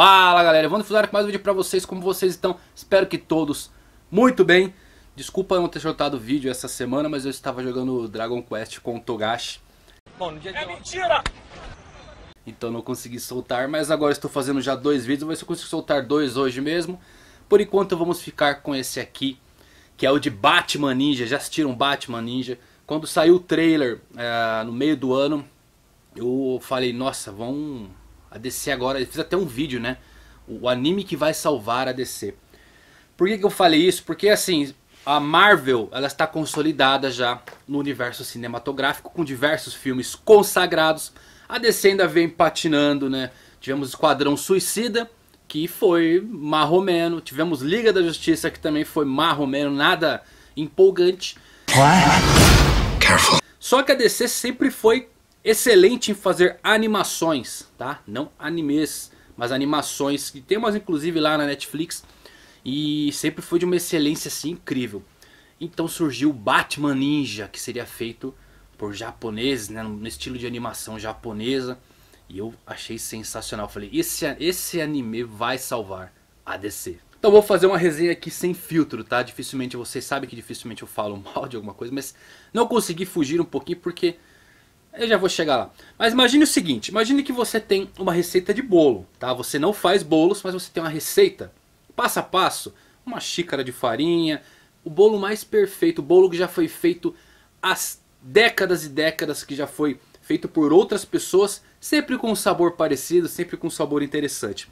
Fala galera, vamos fazer com mais um vídeo pra vocês, como vocês estão? Espero que todos muito bem. Desculpa não ter soltado o vídeo essa semana, mas eu estava jogando Dragon Quest com o Togashi. Bom, no dia de é mentira! Então não consegui soltar, mas agora estou fazendo já dois vídeos, vou ver se eu consigo soltar dois hoje mesmo. Por enquanto vamos ficar com esse aqui, que é o de Batman Ninja, já assistiram Batman Ninja? Quando saiu o trailer é, no meio do ano, eu falei, nossa, vão a DC agora, eu fiz até um vídeo, né? O anime que vai salvar a DC. Por que, que eu falei isso? Porque assim, a Marvel ela está consolidada já no universo cinematográfico com diversos filmes consagrados. A DC ainda vem patinando, né? Tivemos Esquadrão Suicida, que foi marromeno. Tivemos Liga da Justiça, que também foi marromeno, nada empolgante. Só que a DC sempre foi excelente em fazer animações, tá? Não animes, mas animações, que tem umas inclusive lá na Netflix. E sempre foi de uma excelência assim incrível. Então surgiu o Batman Ninja, que seria feito por japoneses, né, no estilo de animação japonesa. E eu achei sensacional. Falei, esse, esse anime vai salvar a DC. Então vou fazer uma resenha aqui sem filtro, tá? Dificilmente, vocês sabem que dificilmente eu falo mal de alguma coisa, mas não consegui fugir um pouquinho porque eu já vou chegar lá. Mas imagine o seguinte, imagine que você tem uma receita de bolo, tá? Você não faz bolos, mas você tem uma receita, passo a passo, uma xícara de farinha, o bolo mais perfeito, o bolo que já foi feito há décadas e décadas, que já foi feito por outras pessoas, sempre com um sabor parecido, sempre com um sabor interessante.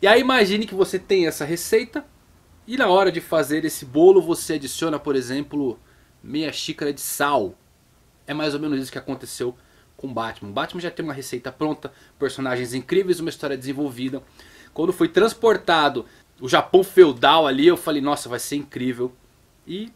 E aí imagine que você tem essa receita e na hora de fazer esse bolo você adiciona, por exemplo, meia xícara de sal é mais ou menos isso que aconteceu com Batman. Batman já tem uma receita pronta, personagens incríveis, uma história desenvolvida. Quando foi transportado o Japão feudal ali, eu falei, nossa, vai ser incrível. E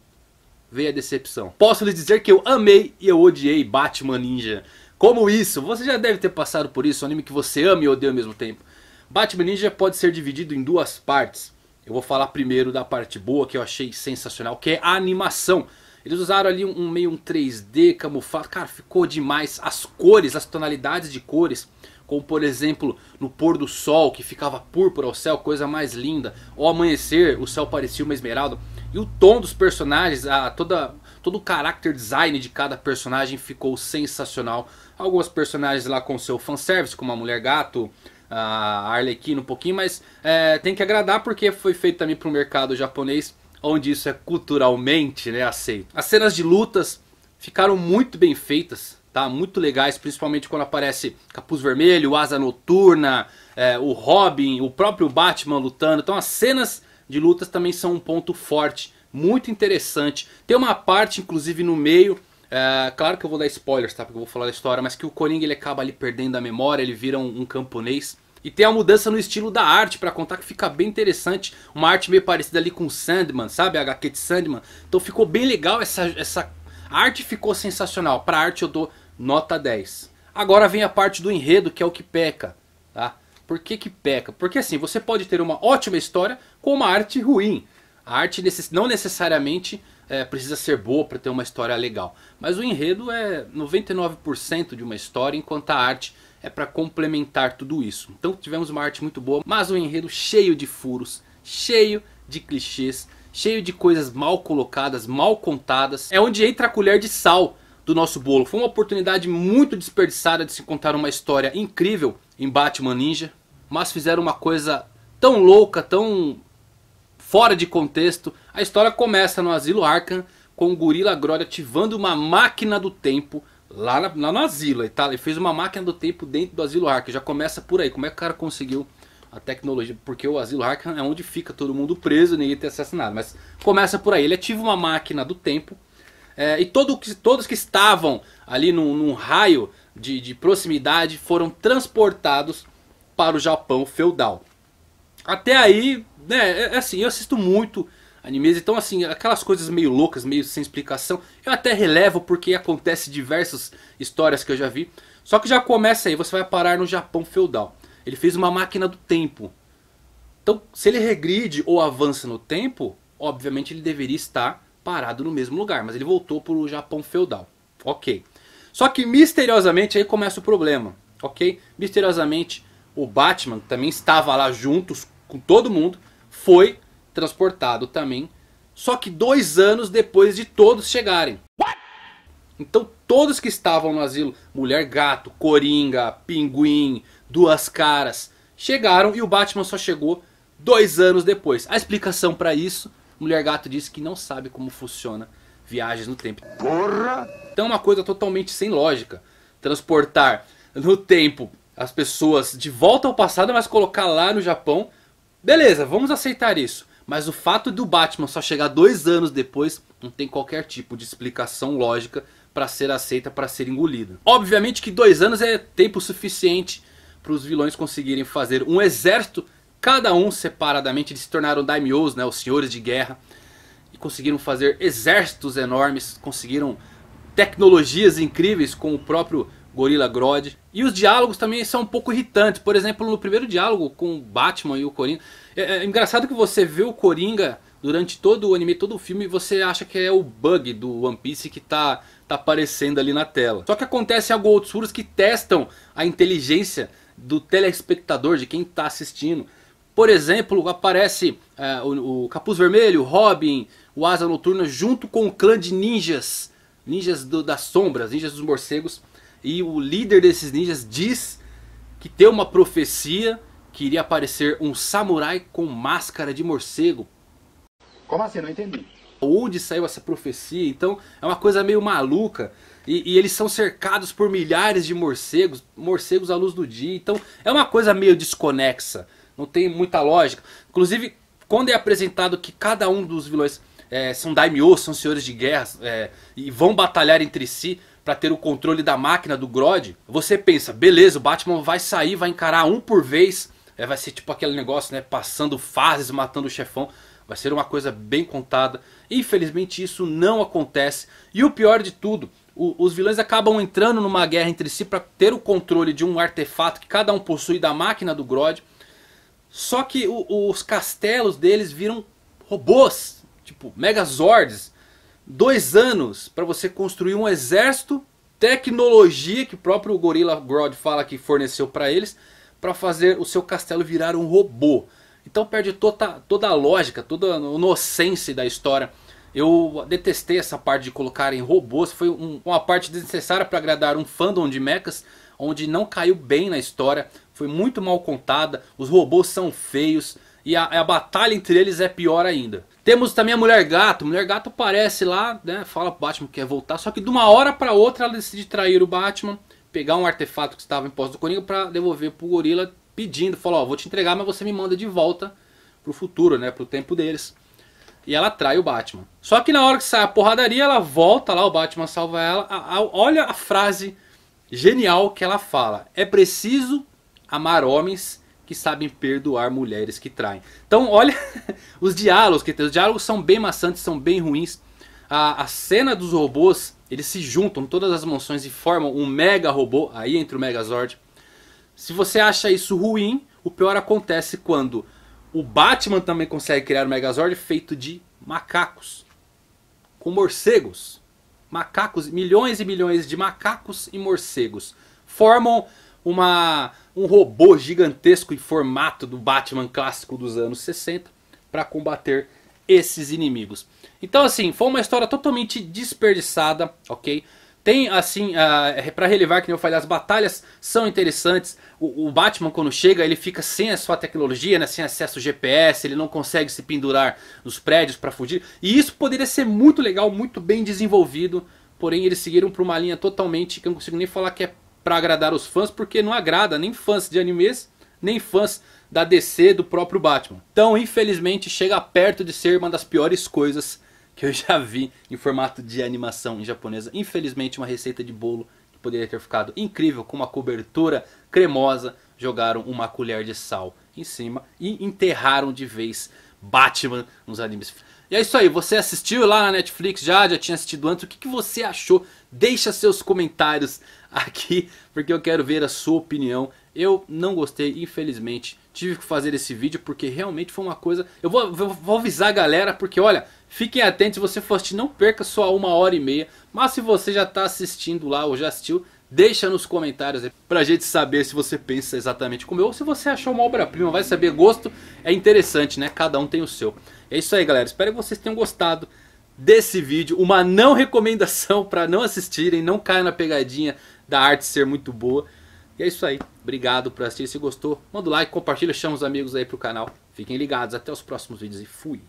veio a decepção. Posso lhes dizer que eu amei e eu odiei Batman Ninja. Como isso? Você já deve ter passado por isso, um anime que você ama e odeia ao mesmo tempo. Batman Ninja pode ser dividido em duas partes. Eu vou falar primeiro da parte boa que eu achei sensacional, que é a animação. Eles usaram ali um, um meio um 3D camuflado. Cara, ficou demais. As cores, as tonalidades de cores. Como por exemplo, no pôr do sol que ficava púrpura ao céu, coisa mais linda. Ao amanhecer, o céu parecia uma esmeralda. E o tom dos personagens, a, toda, todo o character design de cada personagem ficou sensacional. Alguns personagens lá com seu fanservice, como a Mulher Gato, a Arlequina um pouquinho, mas é, tem que agradar porque foi feito também para o mercado japonês onde isso é culturalmente né, aceito. As cenas de lutas ficaram muito bem feitas, tá? Muito legais, principalmente quando aparece Capuz Vermelho, Asa Noturna, é, o Robin, o próprio Batman lutando. Então as cenas de lutas também são um ponto forte, muito interessante. Tem uma parte, inclusive, no meio é, claro que eu vou dar spoilers, tá? Porque eu vou falar da história, mas que o Coringa ele acaba ali perdendo a memória, ele vira um, um camponês. E tem a mudança no estilo da arte para contar que fica bem interessante. Uma arte meio parecida ali com Sandman, sabe? A HQ de Sandman. Então ficou bem legal essa, essa a arte ficou sensacional. Pra arte eu dou nota 10. Agora vem a parte do enredo que é o que peca. Tá? Por que que peca? Porque assim, você pode ter uma ótima história com uma arte ruim. A arte não necessariamente é, precisa ser boa para ter uma história legal. Mas o enredo é 99% de uma história, enquanto a arte é para complementar tudo isso. Então tivemos uma arte muito boa, mas um enredo cheio de furos, cheio de clichês, cheio de coisas mal colocadas, mal contadas. É onde entra a colher de sal do nosso bolo. Foi uma oportunidade muito desperdiçada de se contar uma história incrível em Batman Ninja, mas fizeram uma coisa tão louca, tão fora de contexto. A história começa no Asilo Arkham com o Gorila Grodd ativando uma máquina do tempo lá, na, lá no asilo. Tá, ele fez uma máquina do tempo dentro do asilo hacker. Já começa por aí. Como é que o cara conseguiu a tecnologia? Porque o asilo hacker é onde fica todo mundo preso, ninguém tem assassinado. Mas começa por aí. Ele ativa uma máquina do tempo. É, e todo, todos que estavam ali num, num raio de, de proximidade foram transportados para o Japão feudal. Até aí, né, é, é assim, eu assisto muito animes. Então, assim, aquelas coisas meio loucas, meio sem explicação, eu até relevo porque acontece diversas histórias que eu já vi. Só que já começa aí, você vai parar no Japão feudal. Ele fez uma máquina do tempo. Então, se ele regride ou avança no tempo, obviamente ele deveria estar parado no mesmo lugar, mas ele voltou para o Japão feudal. Ok. Só que misteriosamente aí começa o problema, ok? Misteriosamente o Batman também estava lá juntos com todo mundo, foi transportado também. Só que dois anos depois de todos chegarem. What? Então todos que estavam no asilo, Mulher Gato, Coringa, Pinguim, Duas Caras, chegaram e o Batman só chegou dois anos depois. A explicação para isso, Mulher Gato disse que não sabe como funciona viagens no tempo. Porra! Então é uma coisa totalmente sem lógica. Transportar no tempo as pessoas de volta ao passado, mas colocar lá no Japão. Beleza, vamos aceitar isso. Mas o fato do Batman só chegar dois anos depois não tem qualquer tipo de explicação lógica para ser aceita, para ser engolida. Obviamente que dois anos é tempo suficiente para os vilões conseguirem fazer um exército, cada um separadamente, eles se tornaram daimyos, né, os senhores de guerra, e conseguiram fazer exércitos enormes, conseguiram tecnologias incríveis com o próprio Gorila Grodd. E os diálogos também são um pouco irritantes. Por exemplo, no primeiro diálogo com o Batman e o Coringa. É, é engraçado que você vê o Coringa durante todo o anime, todo o filme, e você acha que é o bug do One Piece que tá, tá aparecendo ali na tela. Só que acontece algo outros que testam a inteligência do telespectador, de quem está assistindo. Por exemplo, aparece é, o, o, Capuz Vermelho, Robin, o Asa Noturna, junto com o clã de ninjas. Ninjas do, das sombras, ninjas dos morcegos e o líder desses ninjas diz que tem uma profecia que iria aparecer um samurai com máscara de morcego. Como assim? Não entendi. Onde saiu essa profecia? Então é uma coisa meio maluca. E, e, eles são cercados por milhares de morcegos, morcegos à luz do dia. Então é uma coisa meio desconexa. Não tem muita lógica. Inclusive, quando é apresentado que cada um dos vilões é, são daimyo, são senhores de guerra é, e vão batalhar entre si, para ter o controle da máquina do Grodd, você pensa, beleza, o Batman vai sair, vai encarar um por vez, é, vai ser tipo aquele negócio, né, passando fases, matando o chefão, vai ser uma coisa bem contada. Infelizmente isso não acontece. E o pior de tudo, o, os vilões acabam entrando numa guerra entre si para ter o controle de um artefato que cada um possui da máquina do Grodd. Só que o, os castelos deles viram robôs, tipo Megazords, dois anos para você construir um exército, tecnologia que o próprio Gorilla Grodd fala que forneceu para eles, para fazer o seu castelo virar um robô. Então perde toda, toda a lógica, toda a inocência da história. Eu detestei essa parte de colocarem robôs, foi um, uma parte desnecessária para agradar um fandom de mechas, onde não caiu bem na história, foi muito mal contada, os robôs são feios e a, a batalha entre eles é pior ainda. Temos também a Mulher Gato. Mulher Gato aparece lá, né? Fala pro Batman que quer voltar. Só que de uma hora para outra ela decide trair o Batman, pegar um artefato que estava em posse do Coringa para devolver pro gorila, pedindo, falou, ó, vou te entregar, mas você me manda de volta pro futuro, né? Pro tempo deles. E ela trai o Batman. Só que na hora que sai a porradaria, ela volta lá, o Batman salva ela. A, a, olha a frase genial que ela fala. É preciso amar homens que sabem perdoar mulheres que traem. Então olha os diálogos que Os diálogos são bem maçantes, são bem ruins. A, a cena dos robôs, eles se juntam, todas as mansões e formam um mega robô. Aí entra o Megazord. Se você acha isso ruim, o pior acontece quando o Batman também consegue criar o Megazord feito de macacos. Com morcegos. Macacos, milhões e milhões de macacos e morcegos. Formam uma, um robô gigantesco em formato do Batman clássico dos anos 60 para combater esses inimigos. Então assim, foi uma história totalmente desperdiçada, ok? Tem assim, uh, é, para relevar que eu falei, as batalhas são interessantes. O, o, Batman quando chega, ele fica sem a sua tecnologia, né, sem acesso ao GPS, ele não consegue se pendurar nos prédios para fugir. E isso poderia ser muito legal, muito bem desenvolvido. Porém, eles seguiram para uma linha totalmente que eu não consigo nem falar que é para agradar os fãs, porque não agrada nem fãs de animes, nem fãs da DC do próprio Batman. Então, infelizmente, chega perto de ser uma das piores coisas que eu já vi em formato de animação em japonesa. Infelizmente, uma receita de bolo que poderia ter ficado incrível com uma cobertura cremosa, jogaram uma colher de sal em cima e enterraram de vez Batman nos animes. E é isso aí, você assistiu lá na Netflix já, já tinha assistido antes, o que, que você achou? Deixa seus comentários aqui, porque eu quero ver a sua opinião. Eu não gostei, infelizmente, tive que fazer esse vídeo porque realmente foi uma coisa... Eu vou, vou avisar a galera porque, olha, fiquem atentos, se você for assistir, não perca só uma hora e meia. Mas se você já está assistindo lá ou já assistiu, Deixa nos comentários aí pra gente saber se você pensa exatamente como eu ou se você achou uma obra-prima, vai saber. Gosto é interessante, né? Cada um tem o seu. É isso aí, galera. Espero que vocês tenham gostado desse vídeo. Uma não recomendação pra não assistirem, não caia na pegadinha da arte ser muito boa. E é isso aí. Obrigado por assistir. Se gostou, manda o like, compartilha, chama os amigos aí pro canal. Fiquem ligados. Até os próximos vídeos e fui.